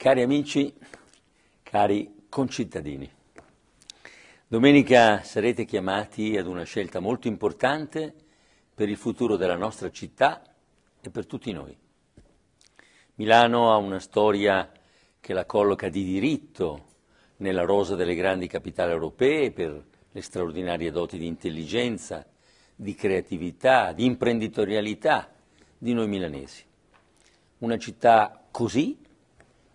Cari amici, cari concittadini, domenica sarete chiamati ad una scelta molto importante per il futuro della nostra città e per tutti noi. Milano ha una storia che la colloca di diritto nella rosa delle grandi capitali europee per le straordinarie doti di intelligenza, di creatività, di imprenditorialità di noi milanesi. Una città così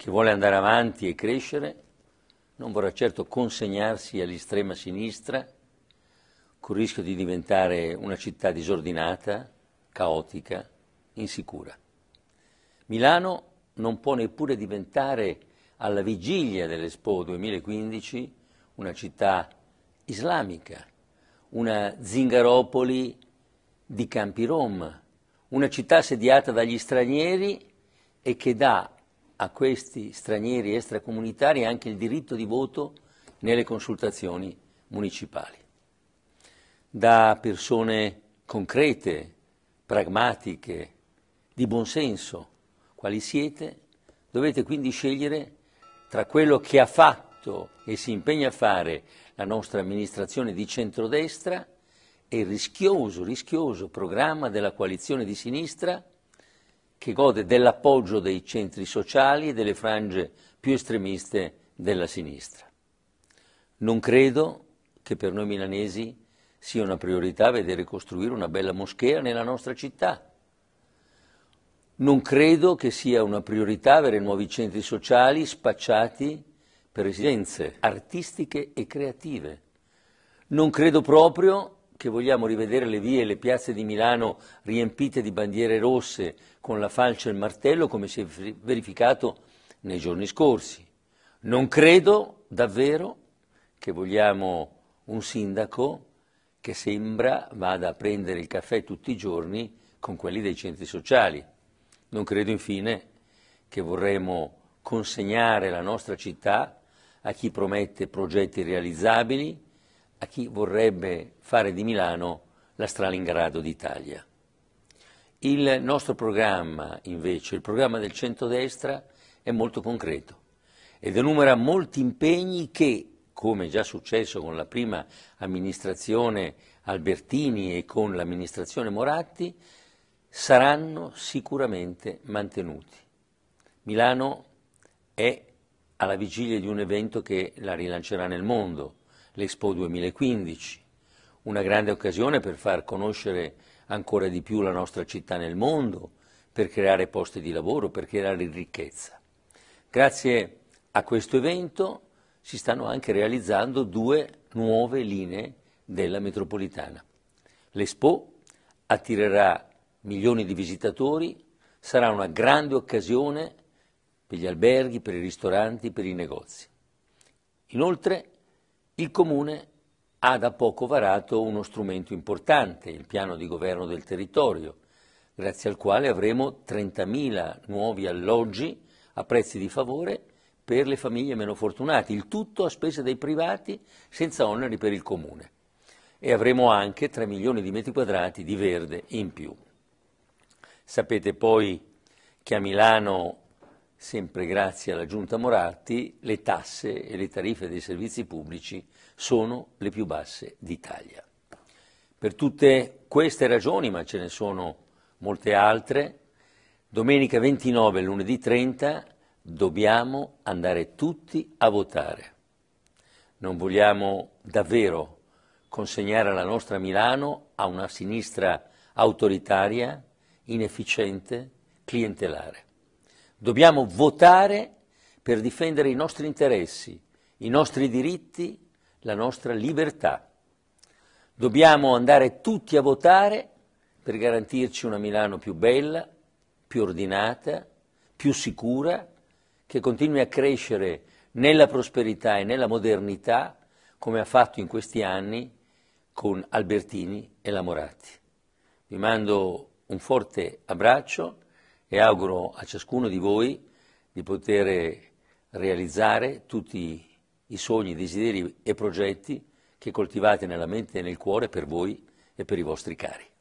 che vuole andare avanti e crescere, non vorrà certo consegnarsi all'estrema sinistra, col rischio di diventare una città disordinata, caotica, insicura. Milano non può neppure diventare alla vigilia dell'Expo 2015 una città islamica, una zingaropoli di campi rom, una città sediata dagli stranieri e che dà a questi stranieri extracomunitari anche il diritto di voto nelle consultazioni municipali. Da persone concrete, pragmatiche, di buon senso, quali siete, dovete quindi scegliere tra quello che ha fatto e si impegna a fare la nostra amministrazione di centrodestra e il rischioso, rischioso programma della coalizione di sinistra che gode dell'appoggio dei centri sociali e delle frange più estremiste della sinistra. Non credo che per noi milanesi sia una priorità vedere costruire una bella moschea nella nostra città. Non credo che sia una priorità avere nuovi centri sociali spacciati per residenze artistiche e creative. Non credo proprio che vogliamo rivedere le vie e le piazze di Milano riempite di bandiere rosse con la falce e il martello come si è verificato nei giorni scorsi. Non credo davvero che vogliamo un sindaco che sembra vada a prendere il caffè tutti i giorni con quelli dei centri sociali. Non credo infine che vorremmo consegnare la nostra città a chi promette progetti realizzabili, a chi vorrebbe fare di Milano la Stalingrado d'Italia. Il nostro programma, invece, il programma del centrodestra, è molto concreto ed enumera molti impegni che, come già successo con la prima amministrazione Albertini e con l'amministrazione Moratti, saranno sicuramente mantenuti. Milano è alla vigilia di un evento che la rilancerà nel mondo l'Expo 2015, una grande occasione per far conoscere ancora di più la nostra città nel mondo, per creare posti di lavoro, per creare ricchezza. Grazie a questo evento si stanno anche realizzando due nuove linee della metropolitana. L'Expo attirerà milioni di visitatori, sarà una grande occasione per gli alberghi, per i ristoranti, per i negozi. Inoltre il Comune ha da poco varato uno strumento importante, il piano di governo del territorio, grazie al quale avremo 30.000 nuovi alloggi a prezzi di favore per le famiglie meno fortunate, il tutto a spese dei privati senza oneri per il Comune. E avremo anche 3 milioni di metri quadrati di verde in più. Sapete poi che a Milano sempre grazie alla Giunta Moratti, le tasse e le tariffe dei servizi pubblici sono le più basse d'Italia. Per tutte queste ragioni, ma ce ne sono molte altre, domenica 29 e lunedì 30 dobbiamo andare tutti a votare. Non vogliamo davvero consegnare la nostra Milano a una sinistra autoritaria, inefficiente, clientelare. Dobbiamo votare per difendere i nostri interessi, i nostri diritti, la nostra libertà. Dobbiamo andare tutti a votare per garantirci una Milano più bella, più ordinata, più sicura, che continui a crescere nella prosperità e nella modernità, come ha fatto in questi anni con Albertini e Lamorati. Vi mando un forte abbraccio e auguro a ciascuno di voi di poter realizzare tutti i sogni, desideri e progetti che coltivate nella mente e nel cuore per voi e per i vostri cari.